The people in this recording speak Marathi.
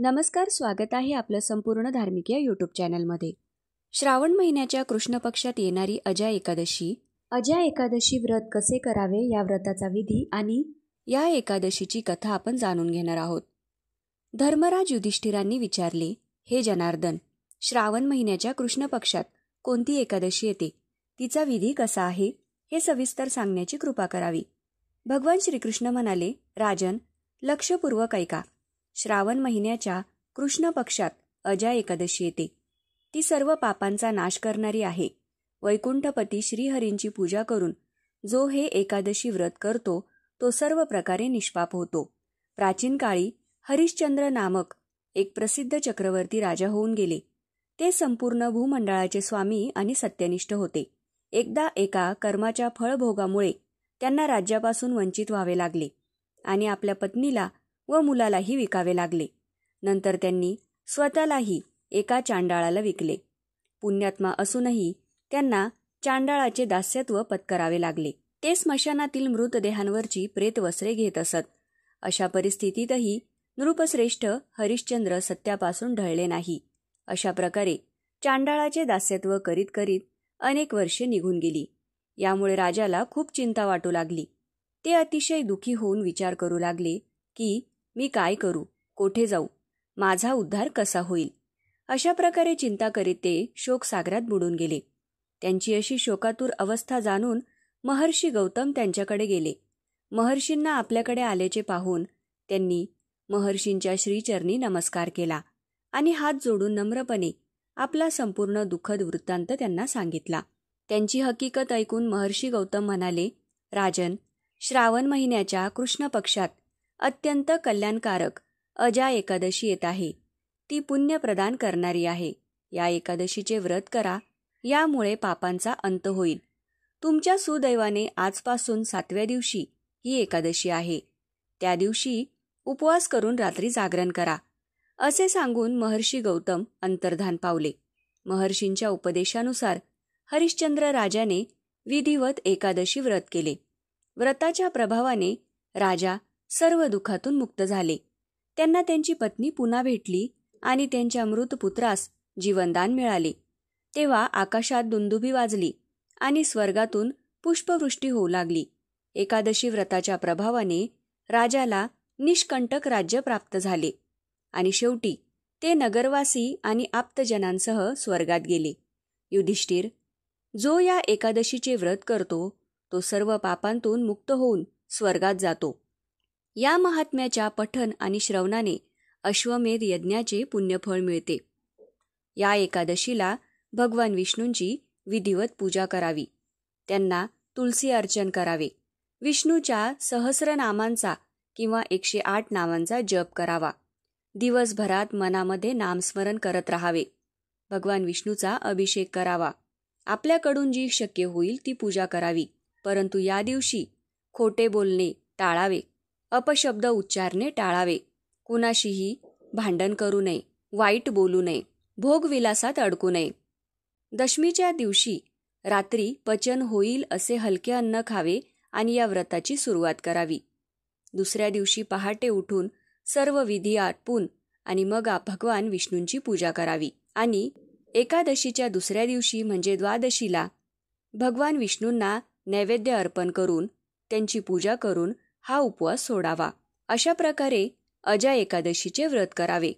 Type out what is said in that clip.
नमस्कार स्वागत आहे आपलं संपूर्ण धार्मिक या यूट्यूब चॅनलमध्ये श्रावण महिन्याच्या कृष्ण पक्षात येणारी अजा एकादशी अजय एकादशी व्रत कसे करावे या व्रताचा विधी आणि या एकादशीची कथा आपण जाणून घेणार आहोत धर्मराज युधिष्ठिरांनी विचारले हे जनार्दन श्रावण महिन्याच्या कृष्ण पक्षात कोणती एकादशी येते तिचा विधी कसा आहे हे सविस्तर सांगण्याची कृपा करावी भगवान श्रीकृष्ण म्हणाले राजन लक्षपूर्वक ऐका श्रावण महिन्याच्या कृष्ण पक्षात अजा एकादशी येते ती सर्व पापांचा नाश करणारी आहे वैकुंठपती श्रीहरींची पूजा करून जो हे एकादशी व्रत करतो तो सर्व प्रकारे निष्पाप होतो प्राचीन काळी हरिश्चंद्र नामक एक प्रसिद्ध चक्रवर्ती राजा होऊन गेले ते संपूर्ण भूमंडळाचे स्वामी आणि सत्यनिष्ठ होते एकदा एका कर्माच्या फळभोगामुळे त्यांना राज्यापासून वंचित व्हावे लागले आणि आपल्या पत्नीला व मुलालाही विकावे लागले नंतर त्यांनी स्वतःलाही एका चांडाळाला विकले पुण्यात्मा असूनही त्यांना चांडाळाचे दास्यत्व पत्करावे लागले ते स्मशानातील मृतदेहांवरची प्रेतवस्त्रे घेत असत अशा परिस्थितीतही नृपश्रेष्ठ हरिश्चंद्र सत्यापासून ढळले नाही अशा प्रकारे चांडाळाचे दास्यत्व करीत करीत अनेक वर्षे निघून गेली यामुळे राजाला खूप चिंता वाटू लागली ते अतिशय दुखी होऊन विचार करू लागले की मी काय करू कोठे जाऊ माझा उद्धार कसा होईल अशा प्रकारे चिंता करीत ते शोकसागरात बुडून गेले त्यांची अशी शोकातूर अवस्था जाणून महर्षी गौतम त्यांच्याकडे गेले महर्षींना आपल्याकडे आल्याचे पाहून त्यांनी महर्षींच्या श्रीचरणी नमस्कार केला आणि हात जोडून नम्रपणे आपला संपूर्ण दुःखद वृत्तांत त्यांना सांगितला त्यांची हकीकत ऐकून महर्षी गौतम म्हणाले राजन श्रावण महिन्याच्या कृष्ण पक्षात अत्यंत कल्याणकारक अजा एकादशी येत आहे ती पुण्य प्रदान करणारी आहे या एकादशीचे व्रत करा यामुळे पापांचा अंत होईल तुमच्या सुदैवाने आजपासून सातव्या दिवशी ही एकादशी आहे त्या दिवशी उपवास करून रात्री जागरण करा असे सांगून महर्षी गौतम अंतर्धान पावले महर्षींच्या उपदेशानुसार हरिश्चंद्र राजाने विधिवत एकादशी व्रत केले व्रताच्या प्रभावाने राजा सर्व दुःखातून मुक्त झाले त्यांना त्यांची पत्नी पुन्हा भेटली आणि त्यांच्या मृत पुत्रास जीवनदान मिळाले तेव्हा आकाशात दुंदुबी वाजली आणि स्वर्गातून पुष्पवृष्टी होऊ लागली एकादशी व्रताच्या प्रभावाने राजाला निष्कंटक राज्य प्राप्त झाले आणि शेवटी ते नगरवासी आणि आप्तजनांसह स्वर्गात गेले युधिष्ठिर जो या एकादशीचे व्रत करतो तो सर्व पापांतून मुक्त होऊन स्वर्गात जातो या महात्म्याच्या पठन आणि श्रवणाने अश्वमेध यज्ञाचे पुण्यफळ मिळते या एकादशीला भगवान विष्णूंची विधिवत पूजा करावी त्यांना तुलसी अर्चन करावे विष्णूच्या सहस्रनामांचा किंवा एकशे आठ नावांचा जप करावा दिवसभरात मनामध्ये नामस्मरण करत राहावे भगवान विष्णूचा अभिषेक करावा आपल्याकडून जी शक्य होईल ती पूजा करावी परंतु या दिवशी खोटे बोलणे टाळावे अपशब्द उच्चारणे टाळावे कुणाशीही भांडण करू नये वाईट बोलू नये भोगविलासात अडकू नये दशमीच्या दिवशी रात्री पचन होईल असे हलके अन्न खावे आणि या व्रताची सुरुवात करावी दुसऱ्या दिवशी पहाटे उठून सर्व विधी आटपून आणि मग भगवान विष्णूंची पूजा करावी आणि एकादशीच्या दुसऱ्या दिवशी म्हणजे द्वादशीला भगवान विष्णूंना नैवेद्य अर्पण करून त्यांची पूजा करून हा उपवास सोडावा अशा प्रकारे अजा एकादशीचे व्रत करावे